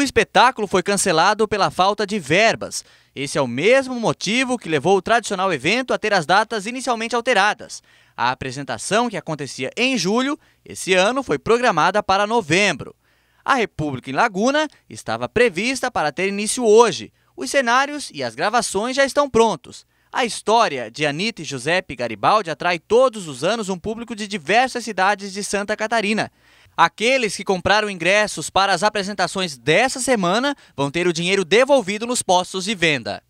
O espetáculo foi cancelado pela falta de verbas. Esse é o mesmo motivo que levou o tradicional evento a ter as datas inicialmente alteradas. A apresentação, que acontecia em julho, esse ano foi programada para novembro. A República em Laguna estava prevista para ter início hoje. Os cenários e as gravações já estão prontos. A história de Anitta e Giuseppe Garibaldi atrai todos os anos um público de diversas cidades de Santa Catarina. Aqueles que compraram ingressos para as apresentações dessa semana vão ter o dinheiro devolvido nos postos de venda.